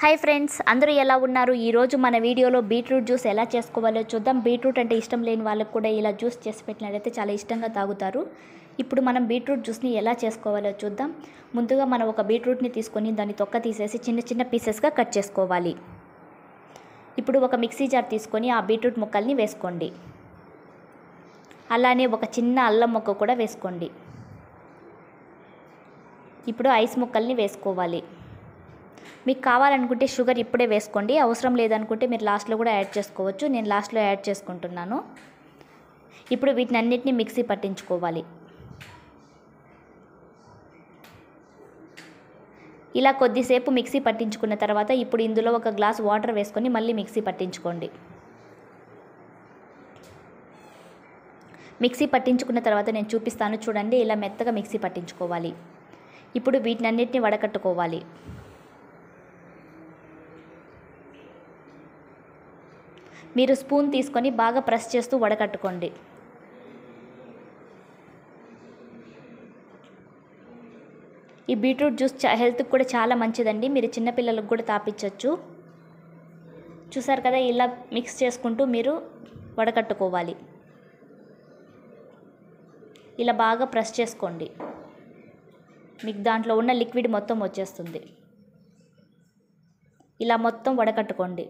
hi friends అందరూ ఎలా ఉన్నారు ఈరోజు మన వీడియోలో బీట్రూట్ జ్యూస్ ఎలా చేసుకోవాలో చూద్దాం బీట్రూట్ అంటే ఇష్టం లేని వాళ్ళకు కూడా ఇలా జ్యూస్ చేసి పెట్టినట్లయితే చాలా ఇష్టంగా తాగుతారు ఇప్పుడు మనం బీట్రూట్ జ్యూస్ని ఎలా చేసుకోవాలో చూద్దాం ముందుగా మనం ఒక బీట్రూట్ని తీసుకొని దాన్ని తొక్క తీసేసి చిన్న చిన్న పీసెస్గా కట్ చేసుకోవాలి ఇప్పుడు ఒక మిక్సీ జార్ తీసుకొని ఆ బీట్రూట్ ముక్కల్ని వేసుకోండి అలానే ఒక చిన్న అల్లం మొక్క కూడా వేసుకోండి ఇప్పుడు ఐస్ ముక్కల్ని వేసుకోవాలి మీకు కావాలనుకుంటే షుగర్ ఇప్పుడే వేసుకోండి అవసరం లేదనుకుంటే మీరు లాస్ట్లో కూడా యాడ్ చేసుకోవచ్చు నేను లాస్ట్లో యాడ్ చేసుకుంటున్నాను ఇప్పుడు వీటిని అన్నింటినీ మిక్సీ పట్టించుకోవాలి ఇలా కొద్దిసేపు మిక్సీ పట్టించుకున్న తర్వాత ఇప్పుడు ఇందులో ఒక గ్లాస్ వాటర్ వేసుకొని మళ్ళీ మిక్సీ పట్టించుకోండి మిక్సీ పట్టించుకున్న తర్వాత నేను చూపిస్తాను చూడండి ఇలా మెత్తగా మిక్సీ పట్టించుకోవాలి ఇప్పుడు వీటినన్నిటిని వడకట్టుకోవాలి మీరు స్పూన్ తీసుకొని బాగా ప్రెస్ చేస్తూ వడకట్టుకోండి ఈ బీట్రూట్ జ్యూస్ హెల్త్కి కూడా చాలా మంచిదండి మీరు చిన్నపిల్లలకు కూడా తాపించవచ్చు చూసారు కదా ఇలా మిక్స్ చేసుకుంటూ మీరు వడకట్టుకోవాలి ఇలా బాగా ప్రెస్ చేసుకోండి మీకు దాంట్లో ఉన్న లిక్విడ్ మొత్తం వచ్చేస్తుంది ఇలా మొత్తం వడకట్టుకోండి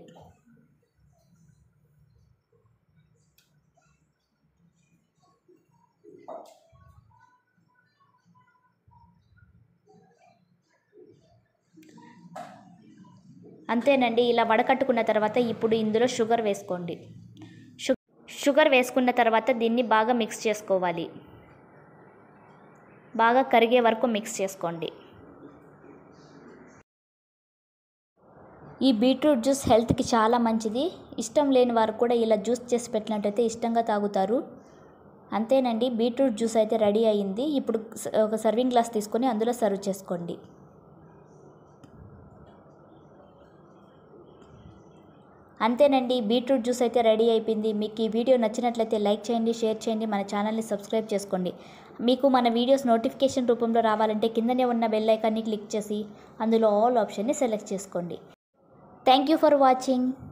అంతేనండి ఇలా వడకట్టుకున్న తర్వాత ఇప్పుడు ఇందులో షుగర్ వేసుకోండి షుగర్ వేసుకున్న తర్వాత దీన్ని బాగా మిక్స్ చేసుకోవాలి బాగా కరిగే వరకు మిక్స్ చేసుకోండి ఈ బీట్రూట్ జ్యూస్ హెల్త్కి చాలా మంచిది ఇష్టం లేని వారు కూడా ఇలా జ్యూస్ చేసి పెట్టినట్టయితే ఇష్టంగా తాగుతారు అంతేనండి బీట్రూట్ జ్యూస్ అయితే రెడీ అయ్యింది ఇప్పుడు ఒక సర్వింగ్ గ్లాస్ తీసుకొని అందులో సర్వ్ చేసుకోండి అంతేనండి బీట్రూట్ జ్యూస్ అయితే రెడీ అయిపోయింది మీకు ఈ వీడియో నచ్చినట్లయితే లైక్ చేయండి షేర్ చేయండి మన ఛానల్ని సబ్స్క్రైబ్ చేసుకోండి మీకు మన వీడియోస్ నోటిఫికేషన్ రూపంలో రావాలంటే కిందనే ఉన్న బెల్ ఐకాన్ని క్లిక్ చేసి అందులో ఆల్ ఆప్షన్ని సెలెక్ట్ చేసుకోండి థ్యాంక్ యూ ఫర్ వాచింగ్